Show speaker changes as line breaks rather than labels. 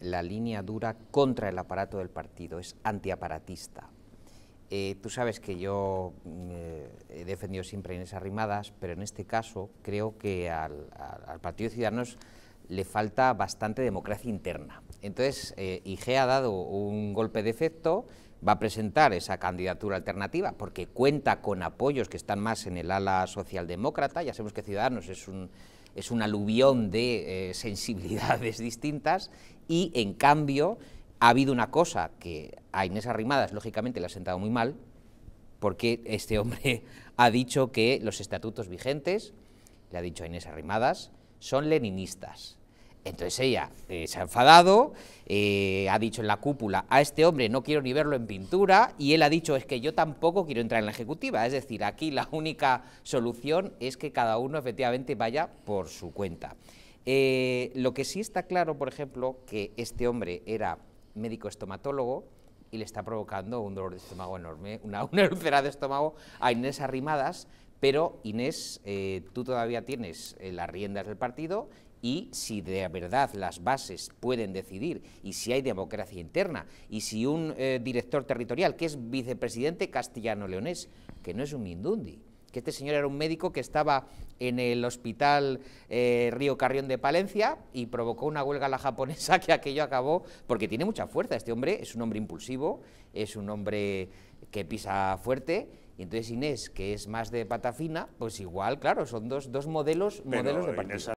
La línea dura contra el aparato del partido, es antiaparatista. Eh, tú sabes que yo eh, he defendido siempre esas rimadas, pero en este caso creo que al, Partido Ciudadanos le falta bastante democracia interna. Entonces, eh, IG ha dado un golpe de efecto, va a presentar esa candidatura alternativa porque cuenta con apoyos que están más en el ala socialdemócrata, ya sabemos que Ciudadanos es un es un aluvión de eh, sensibilidades distintas y en cambio ha habido una cosa que a Inés Arrimadas lógicamente le ha sentado muy mal porque este hombre ha dicho que los estatutos vigentes, le ha dicho a Inés Arrimadas, son leninistas. Entonces ella eh, se ha enfadado, eh, ha dicho en la cúpula, a este hombre no quiero ni verlo en pintura, y él ha dicho, es que yo tampoco quiero entrar en la ejecutiva. Es decir, aquí la única solución es que cada uno efectivamente vaya por su cuenta. Eh, lo que sí está claro, por ejemplo, que este hombre era médico estomatólogo y le está provocando un dolor de estómago enorme, una, úlcera de estómago a Inés Arrimadas, pero Inés, tú todavía tienes las riendas del partido y si de verdad las bases pueden decidir y si hay democracia interna y si un eh, director territorial que es vicepresidente castellano-leonés, que no es un mindundi, que este señor era un médico que estaba en el hospital eh, Río Carrión de Palencia y provocó una huelga a la japonesa que aquello acabó, porque tiene mucha fuerza este hombre, es un hombre impulsivo, es un hombre que pisa fuerte y entonces Inés, que es más de pata fina, pues igual, claro, son dos, dos modelos, modelos de